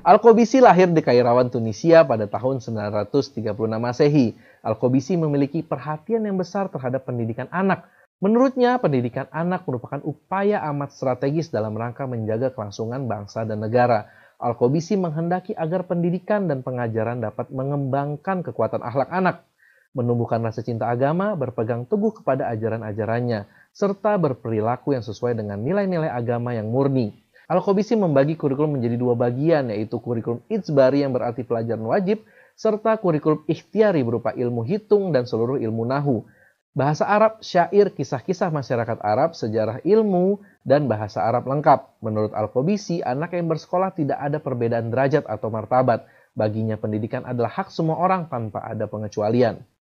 Al-Qobisi lahir di Kairawan, Tunisia pada tahun 936 Masehi. Al-Qobisi memiliki perhatian yang besar terhadap pendidikan anak. Menurutnya, pendidikan anak merupakan upaya amat strategis dalam rangka menjaga kelangsungan bangsa dan negara. Al-Qobisi menghendaki agar pendidikan dan pengajaran dapat mengembangkan kekuatan akhlak anak, menumbuhkan rasa cinta agama, berpegang teguh kepada ajaran-ajarannya, serta berperilaku yang sesuai dengan nilai-nilai agama yang murni al khobisi membagi kurikulum menjadi dua bagian, yaitu kurikulum Itzbari yang berarti pelajaran wajib, serta kurikulum ikhtiari berupa ilmu hitung dan seluruh ilmu nahu. Bahasa Arab, syair, kisah-kisah masyarakat Arab, sejarah ilmu, dan bahasa Arab lengkap. Menurut al khobisi anak yang bersekolah tidak ada perbedaan derajat atau martabat. Baginya pendidikan adalah hak semua orang tanpa ada pengecualian.